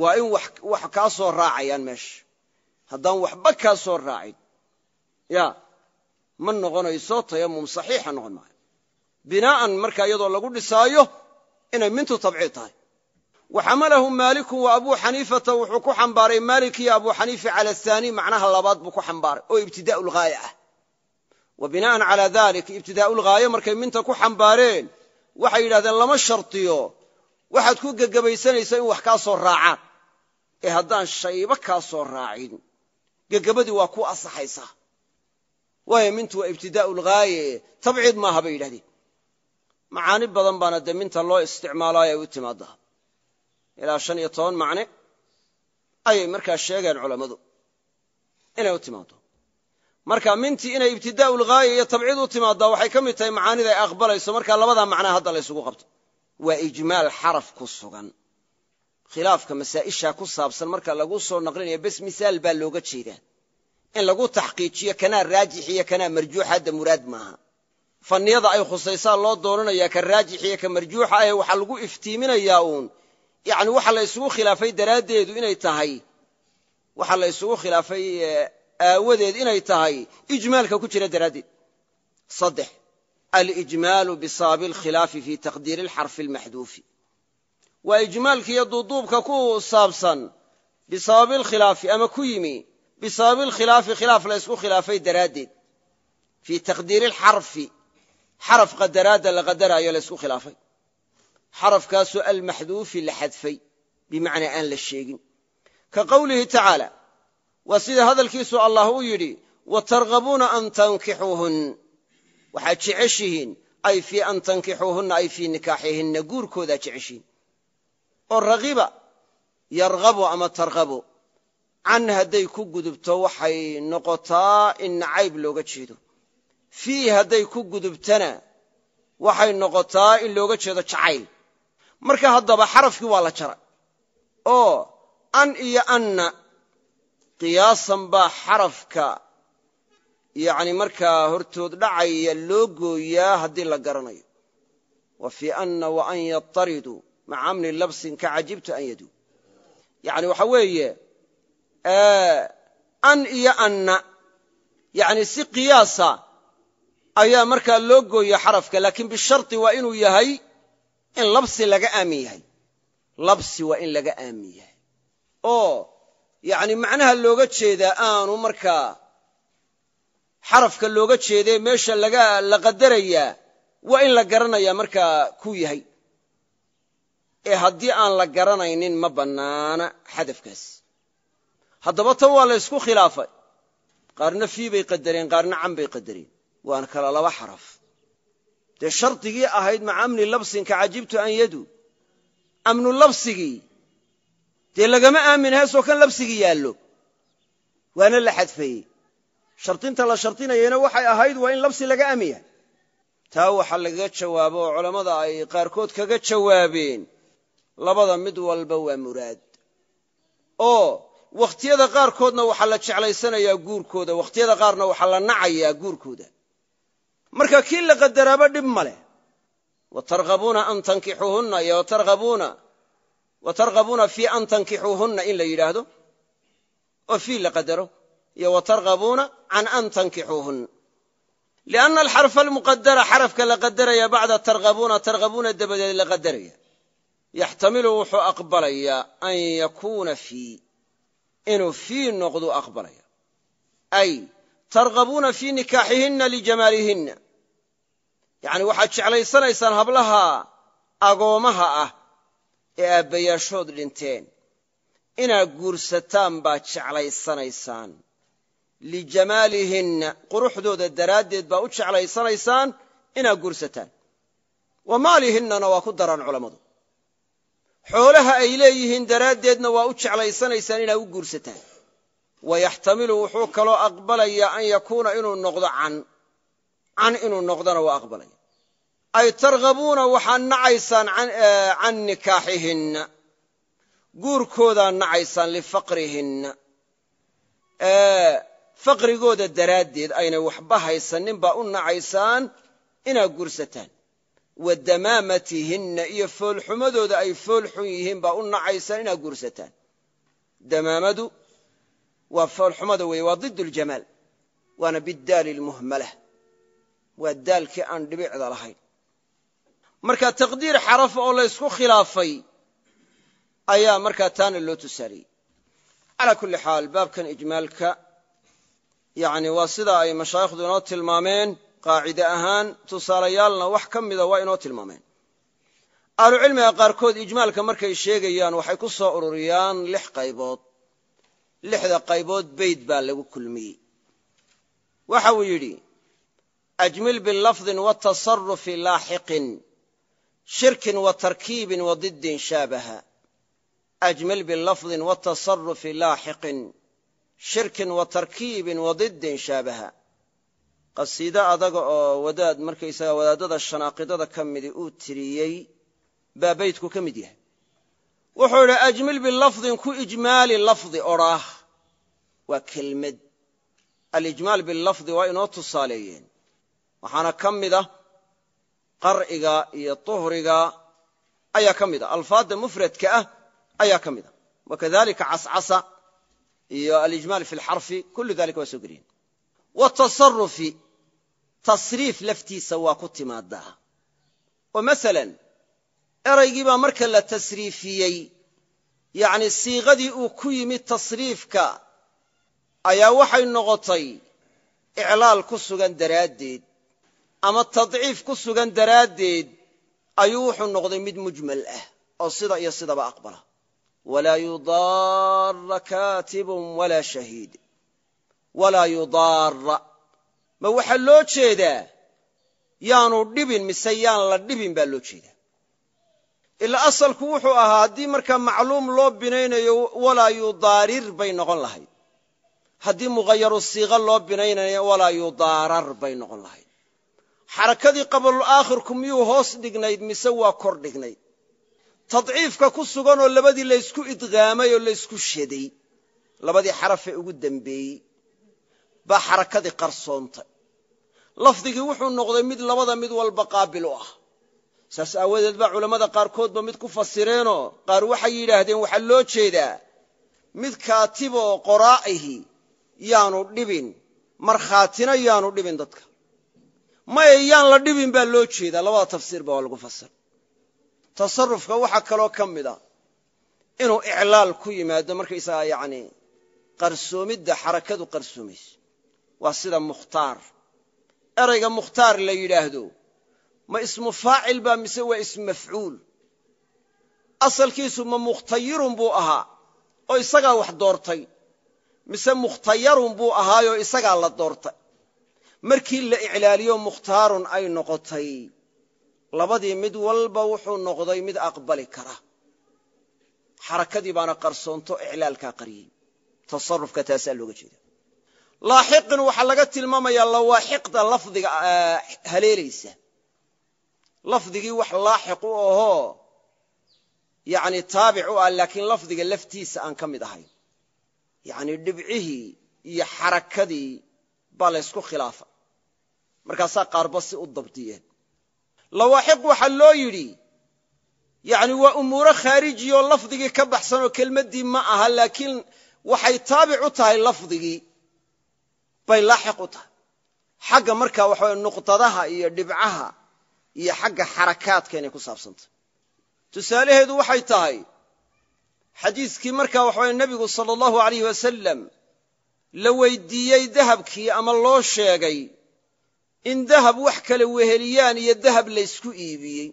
waa in wax kaa soo raacayaan meesha haddaan waxba kaa soo raacin ya ma noqonayso tayamum saxiixa noqon maayo binaa'an markaa iyadoo lagu dhisaayo inay mintu tabciid tahay waxamalahu maaliku wa abuu xaniifata wuxuu ku xambaaray maalik iyo abuu xaniifa cala ahaani macnaha labaad buu ku xambaaray oo ibtidaau ah wa bina'an calaa dalik ibtidaau markay minta ku xambaareen waxay yidhahdeen lama shardiyo waxaad ku gegebaysanaysaa in wax kaa raacaan ee eh, haddaan shayba kaa raacin gegabadii waa ku asaxaysaa waayo mintu waa ibtidaau tabciid maaha bay yidhahdeen macaani badan baana dee minta loo isticmaalayo u timaadaa ilaa shan iyo toban macne ayay markaa sheegeen culammadu inay u timaado marka mintii inay ibtidaa iyo tabciid u timaaddaa waxay ka mid tahay macaanida ay aqbalayso marka labadaa macnaa hadda laysugu qabto waa ijmaal xaraf ku sugan khilaafka masaa'ishaa ku saabsan marka lagu soo naqlinayo bes misaal baa looga jeedaa in lagu taxqiijiyo kanaa raajix iyo kanaa marjuuxa hadda muraad maaha faniyada ay khusaysaa loo doonanayaa ka raajix iyo ka marjuuxa ahe waxaa lagu iftiiminayaa uun yani waxa la isugu khilaafay daraaddeedu inay tahay waxa la isugu khilaafay e, aawadeed inay tahay ijmaalka ku jira daraaddeed saddex alijmaalu bisaabi alkhilaafi fi taqdiiri alxarfi almaxduufi waa ijmaalkiiyo duuduubka ku saabsan bisababi alkhilaafi ama ku yimi bisababi alkhilaafi khilaaf la ysku khilaafay daraaddeed fii taqdiiri alxarfi xaraf qadaraadda la qadaraayo la ysku khilaafay xarafkaasoo almaxduufi la xadfay bimacnaa aan la sheegin ka qowlihi tacaala waa sida hadalkiisu allah uu yidhi watargabuuna an tankixuuhun waxaad jeceshihiin ay fii an tankixuuhunna ay fii nikaaxihinna guurkoodaad jeceshihiin oo ragiba yargabu ama targabo can hadday ku gudubto waxay noqotaa in nacayb looga jeedo fii marka haddaba xarafkii waa la jara oo an iyo anna qiyaasan baa xarafka yacni markaa hortood dhacaya loo gooyaa haddii la garanayo wa fii anna wa an yatariduu maca amni labsin ka cajibtu an yaduu yacni waxa weeye an iyo anna yacni si qiyaasa ayaa markaa loo gooya xarafka laakiin bishardi waa inuu yahay in labsi laga aamin yahay labsi waa in laga aamin yahay oo yani macnaha looga jeedaa aanu markaa xarafka looga jeedee meesha la qadarayaa waa in la garanaya markaa ku yahay ee haddii aan la garanaynin ma bannaana xadafkaas haddaba tan waa la ysku khilaafay qaarna fii bay qadareen qaarna can bay qadareen waana kala laba xaraf dee shardigii ahayd maca amni labsinka cajibtu an yadu amnu labsigii dee lagama aaminhaasoo kan labsigii yaallo waana la xadfeeyey shardinta la shardinayayna waxay ahayd waa in labsi laga aamiya taa waxaa lagaga jawaabo oo culammada ay qaarkood kaga jawaabeen labada mid walba waa muraad oo wakhtiyada qaarkoodna waxaa la jeclaysanayaa guurkooda wakhtiyada qaarna waxaa la nacayaa guurkooda marka kii la qadaraaba dhib ma leh watarhabuuna an tankixuuhunna iyo watarhabuuna fii an tankixuuhunna in la yidhaahdo oo fii la qadaro iyo watarhabuuna can an tankixuuhunna lianna alxarfa almuqadara xarafka la qadaraya bacda tarhabuuna tarhabuuna dabadeed la qadaraya yaxtamilu wuxuu aqbalayaa an yakuuna fii inuu fii noqdu aqbalaya targhabuuna fii nikaaxihinna lijamaalihinna yacni waxaad jeclaysanaysaan hablaha agoommaha ah ee aabbayaashood dhinteen inaad guursataan baad jeclaysanaysaan lijamaalihinna quruxdooda daraaddeed baa u jeclaysanaysaan inaad guursataan wa maalihinnana waa ku daran culammadu xoolaha ay leeyihiin daraaddeedna waa u jeclaysanaysaan inaad u guursataan wayaxtamilu wuxuu kaloo aqbalayaa an yakuuna inuu noqdo can can inuu noqdona waa aqbalaya ay tarhabuuna waxaad nacaysaan can nikaaxihinna guurkoodaa nacaysaan lifaqrihinna faqrigooda daraaddeed ayna waxba haysanin baa u nacaysaan inaad guursataan wa damaamatihinna iyo foolxumadooda ay foolxun yihiin baa u nacaysaan inaad guursataan damaamadu waa foolxumada weeye waa did ljamaal waana bidaali lmuhmalah waa daalkii aan dhibicda lahayn marka taqdiir xaraf oo laysku khilaafay ayaa markaa taana loo tusaaliyey calaa kulli xaal baabkan ijmaalka yani waa sida ay mashaayikhdu inoo tilmaameen qaacide ahaan tusaalayaalna wax ka mida waa inoo tilmaameen ahlucilmiga qaarkood ijmaalka markay sheegayaan waxay ku soo ururiyaan lix qaybood lixda qaybood beyd baa lagu kulmiyey waxa uu yidhi ajmil bilafdin watasarufi laaxiqin shirkin watarkiibin tarkiibin shaabaha ajmil bilafdin watasarufi laaxiqin shirkin wa tarkiibin shaabaha qasiido adaga oo wadaad markaysaga wadaadada shanaaqidada ka midi uu tiriyey baa beydku ka mid yahay wuxuu idhi ajmil bilafdin ku ijmaali lafdi odhaah waa kelmad alijmaal bilafdi waa inoo tusaaleeyeen waxaana ka mid ah qar'iga iyo tuhriga ayaa ka mid ah alfaadda mufradka ah ayaa ka mid ah wakadalika cascasa iyo alijmaal fi lxarfi kullu dalika waa soo geliyeen watasarufi tasriif laftiisa waa ku timaadaa oo maala ereygii baa marka la tasriifiyey yacnii siiqadii uu ku yimid tasriifka ayaa waxay noqotay iclaal ku sugan daraaddeed ama tadciif ku sugan daraaddeed ayuu wuxuu noqday mid mujmal ah oo sida iyo sidaba aqbala walaa yudaara kaatibun walaa shahiid walaa yudaara ma waxaa loo jeedaa yaanu dhibin mise yaan la dhibin baa loo jeedaa ilaa asalku wuxuu ahaa haddii markaa macluum loo binaynayo walaa yudaarir bay noqon lahayd haddii mughayaru siiqa loo binaynayo walaa yudaarar bay noqon lahayd xarakadii aakhirku miyuu hoos dhignayd mise waa kor dhignayd tadciifka ku suganoo labadii laysku idqaamay oo laysku shaday labadii xarafee ugu dembeeyey baa xarakadii qarsoontay lafdigii wuxuu noqday mid labada mid walba qaabil u ah saas aawadeed baa culammada qaarkoodba mid ku fasireenoo qaar waxay yidhaahdeen waxaa loo jeedaa mid kaatiboo qoraa'ihi yaanu dhibin markhaatina yaanu dhibin dadka maya yaan la dhibin baa loo jeedaa labada tafsiirba waa lagu fasir tasarufka waxaa kaloo ka mid a inuu iclaal ku yimaado markaysagaa yacni qarsoomidda xarakadu qarsoomayso waa sida mukhtaar erayga mukhtaar la yidhaahdo ma ismu faacil ba mise waa ismu mafcuul asalkiisu ma mukhtayirun buu ahaa oo isagaa wax doortay mise mukhtayarun buu ahaayoo isagaa la doortay markii la iclaaliyo mukhtaarun ay noqotay labadii mid walba wuxuu noqday mid aqbali kara xarakadii baana qarsoonto iclaalkaa qariyey tasarufka taasaa looga jeeda laaxiqin waxaa laga tilmaamayaa lawaaxiqda lafdiga lafdigii wax laaxiq u ahoo yani taabic u ah laakiin lafdiga laftiisa aan ka mid ahayn yani dhibcihii iyo xarakadii baa laysku khilaafay markaasaa qaarba si u dabdiyeen lawaaxiq waxaa loo yidhi yani waa umuuro khaarijiyoo lafdigii ka baxsanoo kelmaddii ma aha laakiin waxay taabic u tahay lafdigii bay laaxiq u tahay xagga markaa waxaw nuqdadaha iyo dhibcaha iyo xagga xarakaadka inay ku saabsantahy tusaalaheedu waxay tahay xadiiskii markaa waxaa nebigu sala allahu alayh wasalam la weydiiyey dahabkii ama loo sheegay in dahab wax kale weheliyaan iyo dahab laysku iibiyey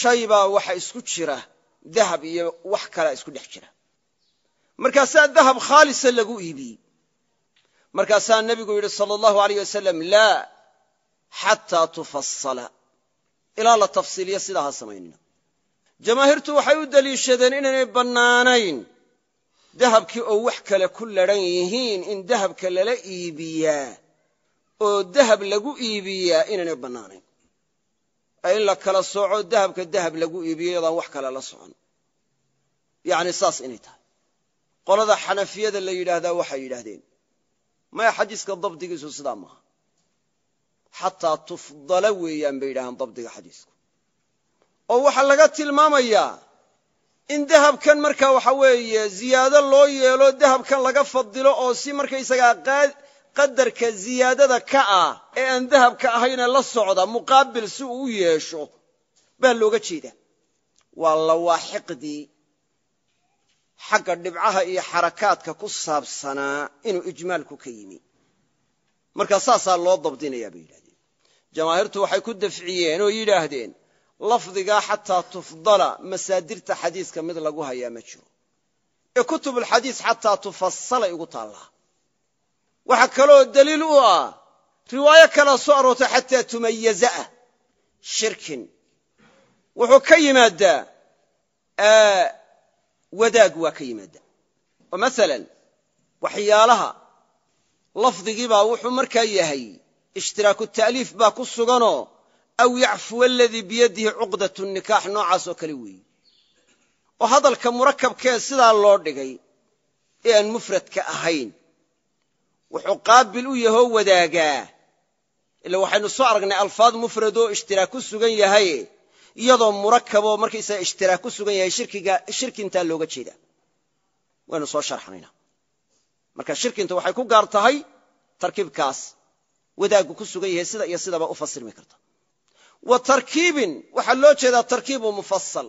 shay baa waxa isku jira dahab iyo wax kalea isku dhex jira markaasaa dahab khaalisa lagu iibiyey markaasaa nebigu yidhi sala allahu alayh wasalam laa xataa tufasala ilaa la tafsiiliyo sidaa ha samaynina jamaahiirtu waxay u deliishadeen inaanay bannaanayn dahabkii oo wax kale ku ladhan yihiin in dahabka lala iibiyaa oo dahab lagu iibiyaa inaanay bannaanayn in la kala sooco dahabka dahab lagu iibiyo yadaan wax kale la socon yacni saas inay tahay qolada xanafiyada la yidhaahdaa waxay yidhaahdeen maya xadiiska dabdigiisu sidaa maaha xataa tufdala weeyaan bay yidhaahaan dabdiga xadiisku oo waxaa laga tilmaamayaa in dahabkan marka waxa weeye ziyaado loo yeelo dahabkan laga fadilo oo si markaysagaa qadarka ziyaadada ka ah ee aan dahabka ahayne la socda muqaabil si uu u yeesho baa looga jeeda waa lawaaxiqdii xagga dhibcaha iyo xarakaadka ku saabsanaa inuu ijmaalku ka yimi markaa saasaa loo dabdinaya bay yidhahdeen jamaahiirtu waxay ku dafciyeen oo yidhaahdeen lafdigaa xataa tufdala masaadirta xadiiska mid lagu hayaa ma jiro ee kutubulxadiis xataa tufasalay ugu taallaa waxaa kaloo daliil u ah riwaayo kalaa soo aroortay xataa tumayaza ah shirkin wuxuu ka yimaadaa wadaag waa ka yimaadaa oo waxyaalaha lafdigiibaa wuxuu markaa yahay ishtiraaku taaliif baa ku suganoo aw yacfuwa aladii biyadihi cuqdat nikaax noocaas oo kale weeye oo hadalka murakabkee sidaa loo dhigay ee aan mufradka ahayn wuxuu qaabil u yahoo wadaagaa ila waxaynu soo aragnay alfaad mufrad oo ishtiraak ku sugan yahay iyadoo murakaboo markaysaga ishtiraak ku sugan yahay shirkintaa looga jeeda waynu soo sharxanayna marka shirkinta waxay ku gaar tahay tarkiibkaas wadaaggu ku sugan yahay sida iyo sidaba u fasirmi karta wa tarkiibin waxaa loo jeedaa tarkiibu mufasal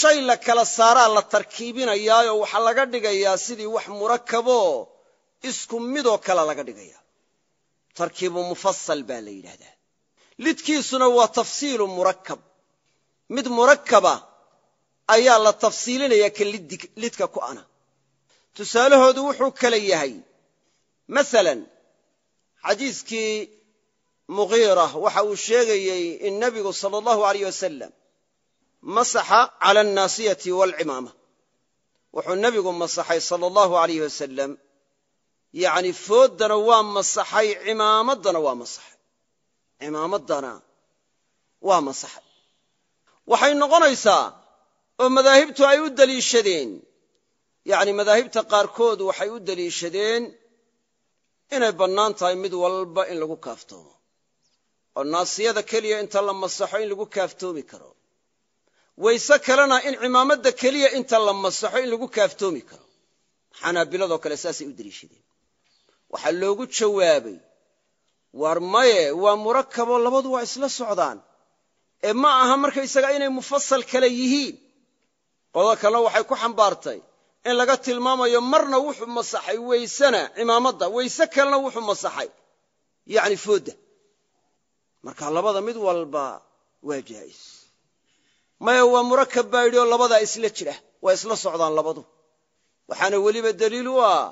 shay la kala saaraa la tarkiibinayaa oo waxaa laga dhigayaa sidii wax murakaboo isku midoo kale laga dhigaya tarkiibu mufasal baa la yidhaahdaa lidkiisuna waa tafsiilu murakab mid murakaba ayaa la tafsiilinaya ka lidka ku ana tusaalahoodu wuxuu kala yahay maala xadiiskii mugiira waxa uu sheegayey in nebigu sala allahu aleyh wasalam masaxa cala annaasiyati waalcimaama wuxuu nebigu masaxay sala allahu aleyh wasalam yacni fooddana waa masaxay cimaamaddana waa masaxay cimaamaddana waa masaxay waxay noqonaysaa oo madaahibtu ay u deliishadeen yani madaahibta qaarkood waxay u deliishadeen inay bannaan tahay mid walba in lagu kaaftoomo oo naasiyada keliya inta la masaxo in lagu kaaftoomi karo wayse kalena in cimaamadda keliya inta la masaxo in lagu kaaftoomi karo xanaabiladoo kale saasay u deliishadeen waxaa loogu jawaabay war maye waa murakaboo labadu waa isla socdaan ee ma aha marka markaysaga inay mufasal kale yihiin qodada kalena waxay ku xambaartay in laga tilmaamayo marna wuxuu masaxay weysena imaamadda weyse kalena wuxuu masaxay yani foodda marka labada mid walba waa jaa'is maya waa murakab baa yidhi oo labadaa isla jira waa isla socdaan labadu waxaana weliba daliil u ah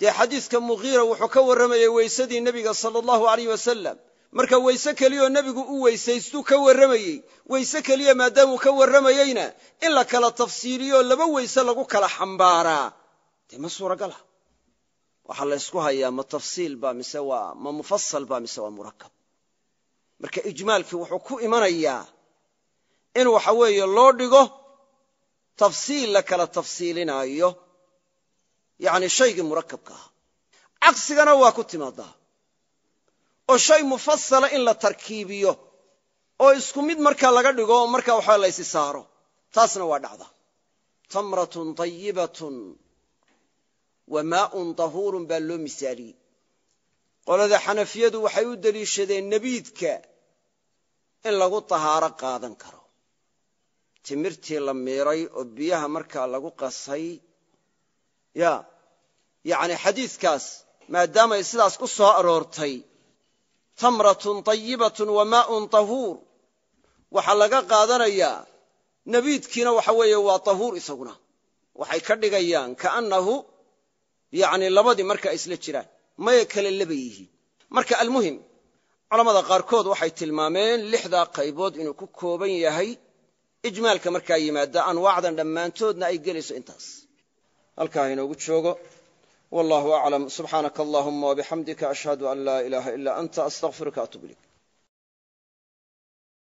dee xadiidka mughiira wuxuu ka warramayay weysadii nebiga sala allahu alayh wasalam marka weyse keliyoo nebigu u weysaystuu ka warramayey weyse keliya maadaamuu ka warramayeyna in la kala tafsiiliyoo laba weyse lagu kala xambaaraa dee ma suuragala ah? waxaa la ysku hayaa ma tafsiil ba mise waa ma mufasal ba mise waa murakab marka ijmaalkii wuxuu ku imanayaa in waxa weeye loo dhigo tafsiil la kala tafsiilinaayo yacni shaygii murakabka ahaa caqsigana waa ku timaadaa oo shay mufasala in la tarkiibiyo oo isku mid markaa laga dhigo oo markaa waxaa laysi saaro taasna waa dhacda tamratun tayibatun wa maaun tahuurun baa loo misaaliyey qolada xanafiyadu waxay u deliishadeen nebiidka in lagu tahaaro qaadan karo timirtii la miiray oo biyaha markaa lagu qasay ya yacni xadiidkaas maadaamay sidaas ku soo aroortay tamratun tayibatun wa maaun tahuur waxaa laga qaadanayaa nabiidkiina waxa weeye waa tahuur isaguna waxay ka dhigayaan kaannahu yani labadii marka isla jiraan maya kale laba yihiin marka almuhim culamada qaarkood waxay tilmaameen lixdaa qaybood inuu ku kooban yahay ijmaalka markaa yimaada anwaacdan dhammaantoodna ay gelayso intaas halkaa inoogu joogo wallahu aclam subxaanaka allahuma wabixamdika ashhadu an laa ilaaha ila anta astaqfiruka atub ilayk